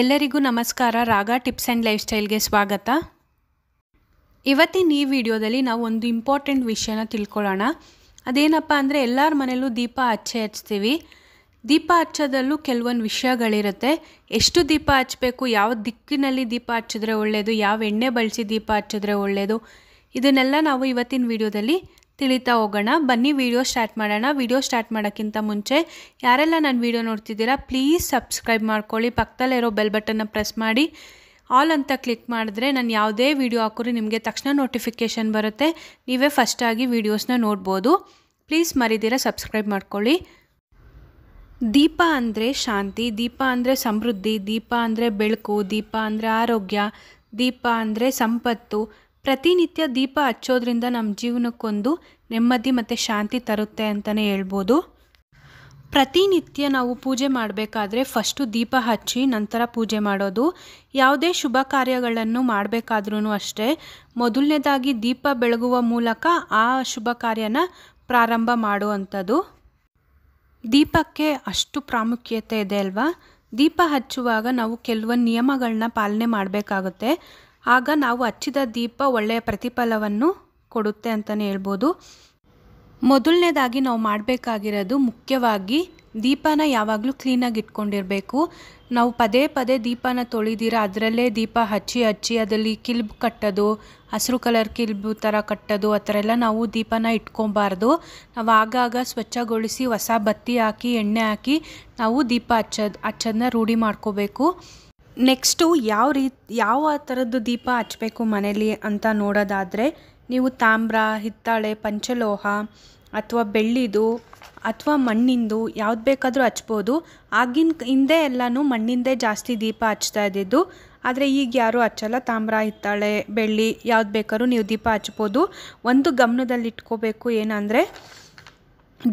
ಎಲ್ಲರಿಗೂ ನಮಸ್ಕಾರ Raga tips and ಲೈಫ್ ಸ್ಟೈಲ್ಗೆ ಸ್ವಾಗತ ಇವತ್ತಿನ ಈ ವಿಡಿಯೋದಲ್ಲಿ ನಾವು ಒಂದು ಇಂಪಾರ್ಟೆಂಟ್ ವಿಷಯನ ತಿಳ್ಕೊಳ್ಳೋಣ ಅದೇನಪ್ಪ ಅಂದರೆ ಎಲ್ಲರ ಮನೆಯಲ್ಲೂ ದೀಪ ಹಚ್ಚೆ ಹಚ್ತೀವಿ ದೀಪ ಹಚ್ಚೋದಲ್ಲೂ ಕೆಲವೊಂದು ವಿಷಯಗಳಿರುತ್ತೆ ಎಷ್ಟು ದೀಪ ಹಚ್ಚಬೇಕು ಯಾವ ದಿಕ್ಕಿನಲ್ಲಿ ದೀಪ ಹಚ್ಚಿದ್ರೆ ಒಳ್ಳೆಯದು ಯಾವ ಎಣ್ಣೆ ಬಳಸಿ ದೀಪ ಹಚ್ಚಿದ್ರೆ ಒಳ್ಳೆಯದು ಇದನ್ನೆಲ್ಲ ನಾವು ಇವತ್ತಿನ ವಿಡಿಯೋದಲ್ಲಿ ತಿಳಿತಾ ಹೋಗೋಣ ಬನ್ನಿ ವಿಡಿಯೋ ಸ್ಟಾರ್ಟ್ ಮಾಡೋಣ ವಿಡಿಯೋ ಸ್ಟಾರ್ಟ್ ಮಾಡೋಕ್ಕಿಂತ ಮುಂಚೆ ಯಾರೆಲ್ಲ ನನ್ನ ವಿಡಿಯೋ ನೋಡ್ತಿದ್ದೀರಾ ಪ್ಲೀಸ್ ಸಬ್ಸ್ಕ್ರೈಬ್ ಮಾಡ್ಕೊಳ್ಳಿ ಪಕ್ಕದಲ್ಲಿರೋ ಬೆಲ್ ಬಟನ್ನ ಪ್ರೆಸ್ ಮಾಡಿ ಆಲ್ ಅಂತ ಕ್ಲಿಕ್ ಮಾಡಿದ್ರೆ ನಾನು ಯಾವುದೇ ವಿಡಿಯೋ ಹಾಕೋರಿ ನಿಮಗೆ ತಕ್ಷಣ ನೋಟಿಫಿಕೇಷನ್ ಬರುತ್ತೆ ನೀವೇ ಫಸ್ಟಾಗಿ ವೀಡಿಯೋಸ್ನ ನೋಡ್ಬೋದು ಪ್ಲೀಸ್ ಮರಿದಿರ ಸಬ್ಸ್ಕ್ರೈಬ್ ಮಾಡ್ಕೊಳ್ಳಿ ದೀಪ ಅಂದರೆ ಶಾಂತಿ ದೀಪ ಅಂದರೆ ಸಮೃದ್ಧಿ ದೀಪ ಅಂದರೆ ಬೆಳಕು ದೀಪ ಅಂದರೆ ಆರೋಗ್ಯ ದೀಪ ಅಂದರೆ ಸಂಪತ್ತು ಪ್ರತಿನಿತ್ಯ ದೀಪ ಹಚ್ಚೋದ್ರಿಂದ ನಮ್ಮ ಜೀವನಕ್ಕೊಂದು ನೆಮ್ಮದಿ ಮತ್ತು ಶಾಂತಿ ತರುತ್ತೆ ಅಂತಲೇ ಹೇಳ್ಬೋದು ಪ್ರತಿನಿತ್ಯ ನಾವು ಪೂಜೆ ಮಾಡಬೇಕಾದ್ರೆ ಫಸ್ಟು ದೀಪ ಹಚ್ಚಿ ನಂತರ ಪೂಜೆ ಮಾಡೋದು ಯಾವುದೇ ಶುಭ ಕಾರ್ಯಗಳನ್ನು ಮಾಡಬೇಕಾದ್ರೂ ಅಷ್ಟೇ ಮೊದಲನೇದಾಗಿ ದೀಪ ಬೆಳಗುವ ಮೂಲಕ ಆ ಶುಭ ಕಾರ್ಯನ ಪ್ರಾರಂಭ ಮಾಡುವಂಥದ್ದು ದೀಪಕ್ಕೆ ಅಷ್ಟು ಪ್ರಾಮುಖ್ಯತೆ ಇದೆ ಅಲ್ವಾ ದೀಪ ಹಚ್ಚುವಾಗ ನಾವು ಕೆಲವೊಂದು ನಿಯಮಗಳನ್ನ ಪಾಲನೆ ಮಾಡಬೇಕಾಗುತ್ತೆ ಆಗ ನಾವು ಹಚ್ಚಿದ ದೀಪ ಒಳ್ಳೆಯ ಪ್ರತಿಫಲವನ್ನು ಕೊಡುತ್ತೆ ಅಂತಲೇ ಹೇಳ್ಬೋದು ಮೊದಲನೇದಾಗಿ ನಾವು ಮಾಡಬೇಕಾಗಿರೋದು ಮುಖ್ಯವಾಗಿ ದೀಪನ ಯಾವಾಗಲೂ ಕ್ಲೀನಾಗಿ ಇಟ್ಕೊಂಡಿರಬೇಕು ನಾವು ಪದೇ ಪದೇ ದೀಪನ ತೊಳಿದಿರ ಅದರಲ್ಲೇ ದೀಪ ಹಚ್ಚಿ ಹಚ್ಚಿ ಅದರಲ್ಲಿ ಕಿಲ್ಬ್ ಕಟ್ಟೋದು ಹಸಿರು ಕಲರ್ ಕಿಲ್ಬು ಥರ ಕಟ್ಟೋದು ಆ ಥರ ಎಲ್ಲ ನಾವು ದೀಪನ ಇಟ್ಕೊಬಾರ್ದು ನಾವು ಆಗಾಗ ಸ್ವಚ್ಛಗೊಳಿಸಿ ಹೊಸ ಬತ್ತಿ ಹಾಕಿ ಎಣ್ಣೆ ಹಾಕಿ ನಾವು ದೀಪ ಹಚ್ಚೋದು ಹಚ್ಚೋದನ್ನ ರೂಢಿ ಮಾಡ್ಕೋಬೇಕು ನೆಕ್ಸ್ಟು ಯಾವ ರೀ ಯಾವ ಥರದ್ದು ದೀಪ ಹಚ್ಚಬೇಕು ಮನೇಲಿ ಅಂತ ನೋಡೋದಾದರೆ ನೀವು ತಾಮ್ರ ಹಿತ್ತಾಳೆ ಪಂಚಲೋಹ ಅಥವಾ ಬೆಳ್ಳಿದು ಅಥವಾ ಮಣ್ಣಿಂದು ಯಾವ್ದು ಬೇಕಾದರೂ ಹಚ್ಬೋದು ಆಗಿನ ಹಿಂದೆ ಎಲ್ಲನೂ ಮಣ್ಣಿಂದೇ ಜಾಸ್ತಿ ದೀಪ ಹಚ್ತಾ ಇದ್ದಿದ್ದು ಆದರೆ ಈಗ ಯಾರೂ ಹಚ್ಚಲ್ಲ ತಾಮ್ರ ಹಿತ್ತಾಳೆ ಬೆಳ್ಳಿ ಯಾವ್ದು ಬೇಕಾದ್ರೂ ನೀವು ದೀಪ ಹಚ್ಬೋದು ಒಂದು ಗಮನದಲ್ಲಿಟ್ಕೋಬೇಕು ಏನಂದರೆ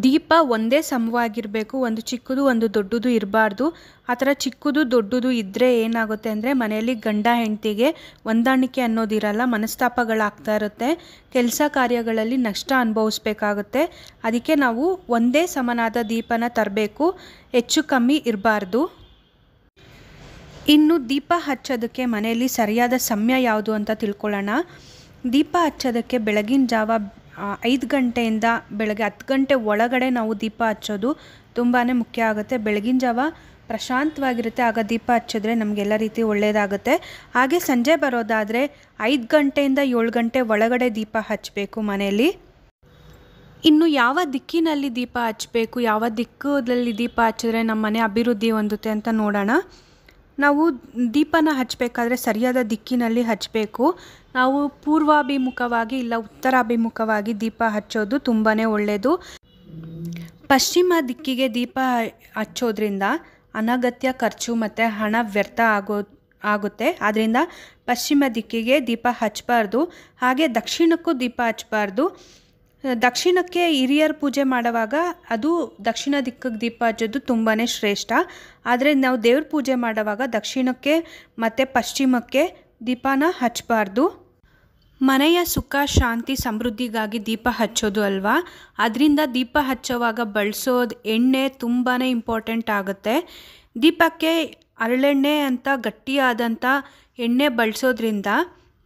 ದೀಪ ಒಂದೇ ಸಮವಾಗಿರಬೇಕು ಒಂದು ಚಿಕ್ಕದು ಒಂದು ದೊಡ್ಡದು ಇರಬಾರ್ದು ಆ ಥರ ಚಿಕ್ಕದು ದೊಡ್ಡದು ಇದ್ದರೆ ಏನಾಗುತ್ತೆ ಅಂದರೆ ಮನೆಯಲ್ಲಿ ಗಂಡ ಹೆಂಡತಿಗೆ ಹೊಂದಾಣಿಕೆ ಅನ್ನೋದಿರಲ್ಲ ಮನಸ್ತಾಪಗಳಾಗ್ತಾ ಇರುತ್ತೆ ಕೆಲಸ ಕಾರ್ಯಗಳಲ್ಲಿ ನಷ್ಟ ಅನುಭವಿಸ್ಬೇಕಾಗುತ್ತೆ ಅದಕ್ಕೆ ನಾವು ಒಂದೇ ಸಮನಾದ ದೀಪನ ತರಬೇಕು ಹೆಚ್ಚು ಕಮ್ಮಿ ಇರಬಾರ್ದು ಇನ್ನು ದೀಪ ಹಚ್ಚೋದಕ್ಕೆ ಮನೆಯಲ್ಲಿ ಸರಿಯಾದ ಸಮಯ ಯಾವುದು ಅಂತ ತಿಳ್ಕೊಳ್ಳೋಣ ದೀಪ ಹಚ್ಚೋದಕ್ಕೆ ಬೆಳಗಿನ ಜಾವ ಐದು ಗಂಟೆಯಿಂದ ಬೆಳಗ್ಗೆ ಹತ್ತು ಗಂಟೆ ಒಳಗಡೆ ನಾವು ದೀಪ ಹಚ್ಚೋದು ತುಂಬಾ ಮುಖ್ಯ ಆಗುತ್ತೆ ಬೆಳಗಿನ ಜಾವ ಪ್ರಶಾಂತವಾಗಿರುತ್ತೆ ಆಗ ದೀಪ ಹಚ್ಚಿದ್ರೆ ನಮಗೆಲ್ಲ ರೀತಿ ಒಳ್ಳೆಯದಾಗುತ್ತೆ ಹಾಗೆ ಸಂಜೆ ಬರೋದಾದರೆ ಐದು ಗಂಟೆಯಿಂದ ಏಳು ಗಂಟೆ ಒಳಗಡೆ ದೀಪ ಹಚ್ಚಬೇಕು ಮನೆಯಲ್ಲಿ ಇನ್ನು ಯಾವ ದಿಕ್ಕಿನಲ್ಲಿ ದೀಪ ಹಚ್ಚಬೇಕು ಯಾವ ದಿಕ್ಕದಲ್ಲಿ ದೀಪ ಹಚ್ಚಿದ್ರೆ ನಮ್ಮ ಮನೆ ಅಭಿವೃದ್ಧಿ ಹೊಂದುತ್ತೆ ಅಂತ ನೋಡೋಣ ನಾವು ದೀಪನ ಹಚ್ಚಬೇಕಾದ್ರೆ ಸರಿಯಾದ ದಿಕ್ಕಿನಲ್ಲಿ ಹಚ್ಚಬೇಕು ನಾವು ಪೂರ್ವಾಭಿಮುಖವಾಗಿ ಇಲ್ಲ ಉತ್ತರಾಭಿಮುಖವಾಗಿ ದೀಪ ಹಚ್ಚೋದು ತುಂಬಾ ಒಳ್ಳೆಯದು ಪಶ್ಚಿಮ ದಿಕ್ಕಿಗೆ ದೀಪ ಹಚ್ಚೋದ್ರಿಂದ ಅನಗತ್ಯ ಖರ್ಚು ಮತ್ತು ಹಣ ವ್ಯರ್ಥ ಆಗೋ ಆಗುತ್ತೆ ಆದ್ದರಿಂದ ಪಶ್ಚಿಮ ದಿಕ್ಕಿಗೆ ದೀಪ ಹಚ್ಚಬಾರ್ದು ಹಾಗೆ ದಕ್ಷಿಣಕ್ಕೂ ದೀಪ ಹಚ್ಚಬಾರ್ದು ದಕ್ಷಿಣಕ್ಕೆ ಹಿರಿಯರ್ ಪೂಜೆ ಮಾಡುವಾಗ ಅದು ದಕ್ಷಿಣ ದಿಕ್ಕಿಗೆ ದೀಪ ಹಚ್ಚೋದು ತುಂಬಾ ಶ್ರೇಷ್ಠ ಆದರೆ ನಾವು ದೇವ್ರ ಪೂಜೆ ಮಾಡುವಾಗ ದಕ್ಷಿಣಕ್ಕೆ ಮತ್ತು ಪಶ್ಚಿಮಕ್ಕೆ ದೀಪನ ಹಚ್ಚಬಾರ್ದು ಮನೆಯ ಸುಖ ಶಾಂತಿ ಸಮೃದ್ಧಿಗಾಗಿ ದೀಪ ಹಚ್ಚೋದು ಅಲ್ವಾ ಅದರಿಂದ ದೀಪ ಹಚ್ಚೋವಾಗ ಬಳಸೋದು ಎಣ್ಣೆ ತುಂಬಾ ಇಂಪಾರ್ಟೆಂಟ್ ಆಗುತ್ತೆ ದೀಪಕ್ಕೆ ಅರಳೆಣ್ಣೆ ಅಂತ ಗಟ್ಟಿಯಾದಂಥ ಎಣ್ಣೆ ಬಳಸೋದ್ರಿಂದ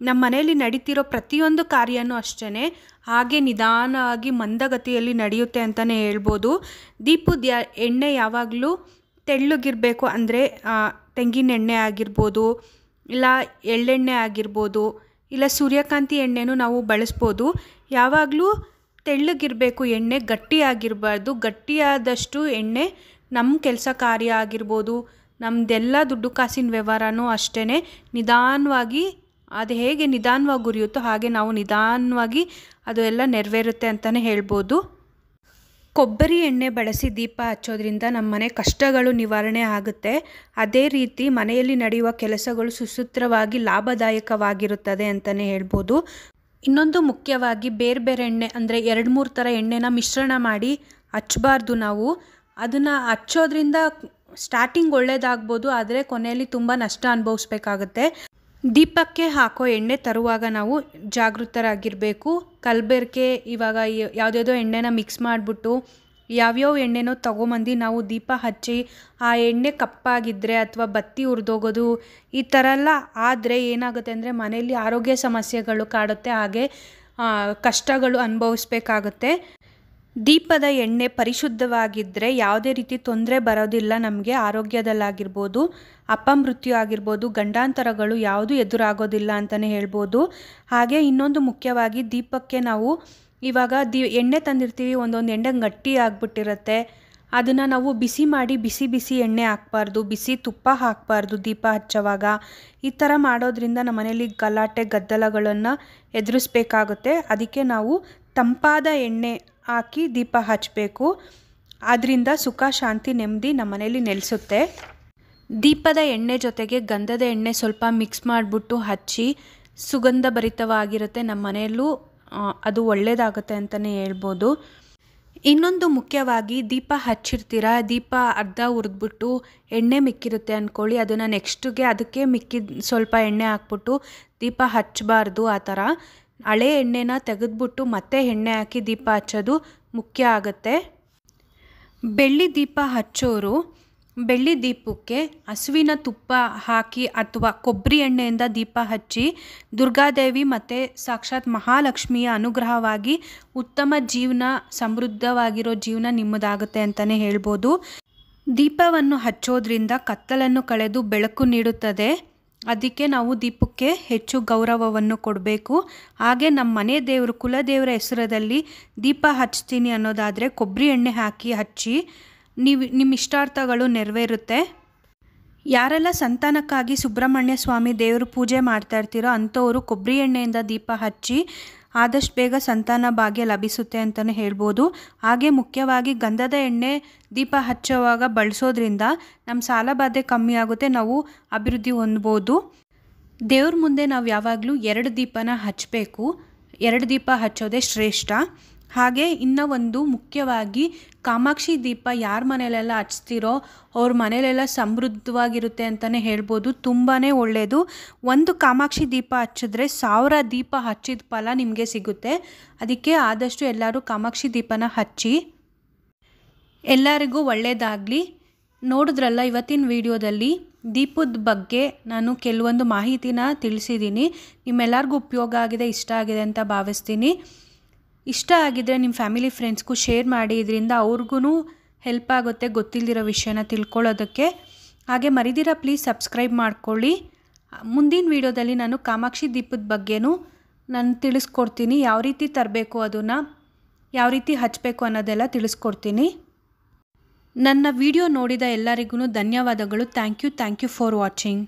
ನಮ್ಮ ಮನೆಯಲ್ಲಿ ನಡೀತಿರೋ ಪ್ರತಿಯೊಂದು ಕಾರ್ಯನೂ ಅಷ್ಟೇ ಹಾಗೆ ನಿಧಾನವಾಗಿ ಮಂದಗತಿಯಲ್ಲಿ ನಡೆಯುತ್ತೆ ಅಂತಲೇ ಹೇಳ್ಬೋದು ದೀಪದ ಎಣ್ಣೆ ಯಾವಾಗಲೂ ತೆಳ್ಳಗಿರಬೇಕು ಅಂದರೆ ತೆಂಗಿನ ಎಣ್ಣೆ ಆಗಿರ್ಬೋದು ಇಲ್ಲ ಎಳ್ಳೆಣ್ಣೆ ಆಗಿರ್ಬೋದು ಇಲ್ಲ ಸೂರ್ಯಕಾಂತಿ ಎಣ್ಣೆನೂ ನಾವು ಬಳಸ್ಬೋದು ಯಾವಾಗಲೂ ತೆಳ್ಳಗಿರಬೇಕು ಎಣ್ಣೆ ಗಟ್ಟಿಯಾಗಿರಬಾರ್ದು ಗಟ್ಟಿಯಾದಷ್ಟು ಎಣ್ಣೆ ನಮ್ಮ ಕೆಲಸ ಕಾರ್ಯ ಆಗಿರ್ಬೋದು ನಮ್ಮದೆಲ್ಲ ದುಡ್ಡು ಕಾಸಿನ ವ್ಯವಹಾರನೂ ಅಷ್ಟೇ ನಿಧಾನವಾಗಿ ಅದು ಹೇಗೆ ನಿಧಾನವಾಗಿ ಉರಿಯುತ್ತೋ ಹಾಗೆ ನಾವು ನಿಧಾನವಾಗಿ ಅದು ಎಲ್ಲ ನೆರವೇರುತ್ತೆ ಅಂತಲೇ ಹೇಳ್ಬೋದು ಕೊಬ್ಬರಿ ಎಣ್ಣೆ ಬಳಸಿ ದೀಪ ಹಚ್ಚೋದ್ರಿಂದ ನಮ್ಮ ಮನೆ ಕಷ್ಟಗಳು ನಿವಾರಣೆ ಆಗುತ್ತೆ ಅದೇ ರೀತಿ ಮನೆಯಲ್ಲಿ ನಡೆಯುವ ಕೆಲಸಗಳು ಸುಸೂತ್ರವಾಗಿ ಲಾಭದಾಯಕವಾಗಿರುತ್ತದೆ ಅಂತಲೇ ಹೇಳ್ಬೋದು ಇನ್ನೊಂದು ಮುಖ್ಯವಾಗಿ ಬೇರೆ ಬೇರೆ ಎಣ್ಣೆ ಅಂದರೆ ಎರಡು ಮೂರು ಥರ ಎಣ್ಣೆನ ಮಿಶ್ರಣ ಮಾಡಿ ಹಚ್ಚಬಾರ್ದು ನಾವು ಅದನ್ನು ಹಚ್ಚೋದ್ರಿಂದ ಸ್ಟಾರ್ಟಿಂಗ್ ಒಳ್ಳೆಯದಾಗ್ಬೋದು ಆದರೆ ಕೊನೆಯಲ್ಲಿ ತುಂಬ ನಷ್ಟ ಅನುಭವಿಸ್ಬೇಕಾಗುತ್ತೆ ದೀಪಕ್ಕೆ ಹಾಕೋ ಎಣ್ಣೆ ತರುವಾಗ ನಾವು ಜಾಗೃತರಾಗಿರಬೇಕು ಕಲಬೆರಕೆ ಇವಾಗ ಯಾವುದ್ಯಾವುದೋ ಎಣ್ಣೆನ ಮಿಕ್ಸ್ ಮಾಡಿಬಿಟ್ಟು ಯಾವ್ಯಾವ ಎಣ್ಣೆನೋ ತೊಗೊಂಬಂದು ನಾವು ದೀಪ ಹಚ್ಚಿ ಆ ಎಣ್ಣೆ ಕಪ್ಪಾಗಿದ್ದರೆ ಅಥವಾ ಬತ್ತಿ ಉರಿದೋಗೋದು ಈ ಥರ ಎಲ್ಲ ಆದರೆ ಏನಾಗುತ್ತೆ ಅಂದರೆ ಮನೆಯಲ್ಲಿ ಆರೋಗ್ಯ ಸಮಸ್ಯೆಗಳು ಕಾಡುತ್ತೆ ಹಾಗೆ ಕಷ್ಟಗಳು ಅನುಭವಿಸ್ಬೇಕಾಗತ್ತೆ ದೀಪದ ಎಣ್ಣೆ ಪರಿಶುದ್ಧವಾಗಿದ್ದರೆ ಯಾವುದೇ ರೀತಿ ತೊಂದರೆ ಬರೋದಿಲ್ಲ ನಮಗೆ ಆರೋಗ್ಯದಲ್ಲಾಗಿರ್ಬೋದು ಅಪಮೃತ್ಯು ಆಗಿರ್ಬೋದು ಗಂಡಾಂತರಗಳು ಯಾವುದು ಎದುರಾಗೋದಿಲ್ಲ ಅಂತಲೇ ಹೇಳ್ಬೋದು ಹಾಗೆ ಇನ್ನೊಂದು ಮುಖ್ಯವಾಗಿ ದೀಪಕ್ಕೆ ನಾವು ಇವಾಗ ದಿ ಎಣ್ಣೆ ತಂದಿರ್ತೀವಿ ಒಂದೊಂದು ಎಣ್ಣೆ ಗಟ್ಟಿ ಆಗಿಬಿಟ್ಟಿರುತ್ತೆ ಅದನ್ನು ನಾವು ಬಿಸಿ ಮಾಡಿ ಬಿಸಿ ಬಿಸಿ ಎಣ್ಣೆ ಹಾಕ್ಬಾರ್ದು ಬಿಸಿ ತುಪ್ಪ ಹಾಕ್ಬಾರ್ದು ದೀಪ ಹಚ್ಚುವಾಗ ಈ ಥರ ಮಾಡೋದ್ರಿಂದ ನಮ್ಮ ಮನೇಲಿ ಗಲಾಟೆ ಗದ್ದಲಗಳನ್ನು ಎದುರಿಸ್ಬೇಕಾಗುತ್ತೆ ಅದಕ್ಕೆ ನಾವು ತಂಪಾದ ಎಣ್ಣೆ ಹಾಕಿ ದೀಪ ಹಚ್ಚಬೇಕು ಅದರಿಂದ ಸುಖ ಶಾಂತಿ ನೆಮ್ಮದಿ ನಮ್ಮನೇಲಿ ನೆಲೆಸುತ್ತೆ ದೀಪದ ಎಣ್ಣೆ ಜೊತೆಗೆ ಗಂಧದ ಎಣ್ಣೆ ಸ್ವಲ್ಪ ಮಿಕ್ಸ್ ಮಾಡಿಬಿಟ್ಟು ಹಚ್ಚಿ ಸುಗಂಧ ಭರಿತವಾಗಿರುತ್ತೆ ನಮ್ಮ ಮನೆಯಲ್ಲೂ ಅದು ಒಳ್ಳೆಯದಾಗುತ್ತೆ ಅಂತಲೇ ಹೇಳ್ಬೋದು ಇನ್ನೊಂದು ಮುಖ್ಯವಾಗಿ ದೀಪ ಹಚ್ಚಿರ್ತೀರ ದೀಪ ಅರ್ಧ ಹುರಿದ್ಬಿಟ್ಟು ಎಣ್ಣೆ ಮಿಕ್ಕಿರುತ್ತೆ ಅಂದ್ಕೊಳ್ಳಿ ಅದನ್ನು ನೆಕ್ಸ್ಟಿಗೆ ಅದಕ್ಕೆ ಮಿಕ್ಕಿದ ಸ್ವಲ್ಪ ಎಣ್ಣೆ ಹಾಕ್ಬಿಟ್ಟು ದೀಪ ಹಚ್ಚಬಾರ್ದು ಆ ಥರ ಹಳೆ ಎಣ್ಣೆನ ತೆಗೆದ್ಬಿಟ್ಟು ಮತ್ತೆ ಎಣ್ಣೆ ಹಾಕಿ ದೀಪ ಹಚ್ಚೋದು ಮುಖ್ಯ ಆಗುತ್ತೆ ಬೆಳ್ಳಿ ದೀಪ ಹಚ್ಚೋರು ಬೆಳ್ಳಿ ದೀಪಕ್ಕೆ ಹಸುವಿನ ತುಪ್ಪ ಹಾಕಿ ಅಥವಾ ಕೊಬ್ಬರಿ ಎಣ್ಣೆಯಿಂದ ದೀಪ ಹಚ್ಚಿ ದುರ್ಗಾದೇವಿ ಮತ್ತು ಸಾಕ್ಷಾತ್ ಮಹಾಲಕ್ಷ್ಮಿಯ ಅನುಗ್ರಹವಾಗಿ ಉತ್ತಮ ಜೀವನ ಸಮೃದ್ಧವಾಗಿರೋ ಜೀವನ ನಿಮ್ಮದಾಗುತ್ತೆ ಅಂತಲೇ ಹೇಳ್ಬೋದು ದೀಪವನ್ನು ಹಚ್ಚೋದ್ರಿಂದ ಕತ್ತಲನ್ನು ಕಳೆದು ಬೆಳಕು ನೀಡುತ್ತದೆ ಅದಕ್ಕೆ ನಾವು ದೀಪಕ್ಕೆ ಹೆಚ್ಚು ಗೌರವವನ್ನು ಕೊಡಬೇಕು ಹಾಗೆ ನಮ್ಮ ಮನೆ ದೇವರು ಕುಲದೇವರ ಹೆಸರದಲ್ಲಿ ದೀಪ ಹಚ್ತೀನಿ ಅನ್ನೋದಾದರೆ ಕೊಬ್ಬರಿ ಎಣ್ಣೆ ಹಾಕಿ ಹಚ್ಚಿ ನೀವು ನಿಮ್ಮ ಇಷ್ಟಾರ್ಥಗಳು ನೆರವೇರುತ್ತೆ ಯಾರೆಲ್ಲ ಸಂತಾನಕ್ಕಾಗಿ ಸುಬ್ರಹ್ಮಣ್ಯ ಸ್ವಾಮಿ ದೇವರು ಪೂಜೆ ಮಾಡ್ತಾ ಇರ್ತೀರೋ ಅಂಥವರು ಕೊಬ್ಬರಿ ಎಣ್ಣೆಯಿಂದ ದೀಪ ಹಚ್ಚಿ ಆದಷ್ಟು ಬೇಗ ಸಂತಾನ ಭಾಗ್ಯ ಲಭಿಸುತ್ತೆ ಅಂತಲೇ ಹೇಳ್ಬೋದು ಹಾಗೆ ಮುಖ್ಯವಾಗಿ ಗಂಧದ ಎಣ್ಣೆ ದೀಪ ಹಚ್ಚುವಾಗ ಬಳಸೋದ್ರಿಂದ ನಮ್ಮ ಸಾಲ ಬಾಧೆ ಕಮ್ಮಿ ಆಗುತ್ತೆ ನಾವು ಅಭಿವೃದ್ಧಿ ಹೊಂದ್ಬೋದು ದೇವ್ರ ಮುಂದೆ ನಾವು ಯಾವಾಗಲೂ ಎರಡು ದೀಪನ ಹಚ್ಚಬೇಕು ಎರಡು ದೀಪ ಹಚ್ಚೋದೇ ಶ್ರೇಷ್ಠ ಹಾಗೆ ಇನ್ನ ಒಂದು ಮುಖ್ಯವಾಗಿ ಕಾಮಾಕ್ಷಿ ದೀಪ ಯಾರ ಮನೇಲೆಲ್ಲ ಹಚ್ತಿರೋ ಅವ್ರ ಮನೇಲೆಲ್ಲ ಸಮೃದ್ಧವಾಗಿರುತ್ತೆ ಅಂತಲೇ ಹೇಳ್ಬೋದು ತುಂಬಾ ಒಳ್ಳೆಯದು ಒಂದು ಕಾಮಾಕ್ಷಿ ದೀಪ ಹಚ್ಚಿದ್ರೆ ಸಾವಿರ ದೀಪ ಹಚ್ಚಿದ ಫಲ ನಿಮಗೆ ಸಿಗುತ್ತೆ ಅದಕ್ಕೆ ಆದಷ್ಟು ಎಲ್ಲರೂ ಕಾಮಾಕ್ಷಿ ದೀಪನ ಹಚ್ಚಿ ಎಲ್ಲರಿಗೂ ಒಳ್ಳೆಯದಾಗಲಿ ನೋಡಿದ್ರಲ್ಲ ಇವತ್ತಿನ ವಿಡಿಯೋದಲ್ಲಿ ದೀಪದ ಬಗ್ಗೆ ನಾನು ಕೆಲವೊಂದು ಮಾಹಿತಿನ ತಿಳಿಸಿದ್ದೀನಿ ನಿಮ್ಮೆಲ್ಲರಿಗೂ ಉಪಯೋಗ ಆಗಿದೆ ಇಷ್ಟ ಆಗಿದೆ ಅಂತ ಭಾವಿಸ್ತೀನಿ ಇಷ್ಟ ಆಗಿದ್ದರೆ ನಿಮ್ಮ ಫ್ಯಾಮಿಲಿ ಫ್ರೆಂಡ್ಸ್ಗೂ ಶೇರ್ ಮಾಡಿ ಇದರಿಂದ ಅವ್ರಿಗೂ ಹೆಲ್ಪ್ ಆಗುತ್ತೆ ಗೊತ್ತಿಲ್ಲದಿರೋ ವಿಷಯನ ತಿಳ್ಕೊಳ್ಳೋದಕ್ಕೆ ಹಾಗೆ ಮರಿದಿರ ಪ್ಲೀಸ್ ಸಬ್ಸ್ಕ್ರೈಬ್ ಮಾಡ್ಕೊಳ್ಳಿ ಮುಂದಿನ ವಿಡಿಯೋದಲ್ಲಿ ನಾನು ಕಾಮಾಕ್ಷಿ ದೀಪದ ಬಗ್ಗೆನೂ ನಾನು ತಿಳಿಸ್ಕೊಡ್ತೀನಿ ಯಾವ ರೀತಿ ತರಬೇಕು ಅದನ್ನು ಯಾವ ರೀತಿ ಹಚ್ಚಬೇಕು ಅನ್ನೋದೆಲ್ಲ ತಿಳಿಸ್ಕೊಡ್ತೀನಿ ನನ್ನ ವಿಡಿಯೋ ನೋಡಿದ ಎಲ್ಲರಿಗೂ ಧನ್ಯವಾದಗಳು thank you thank you for watching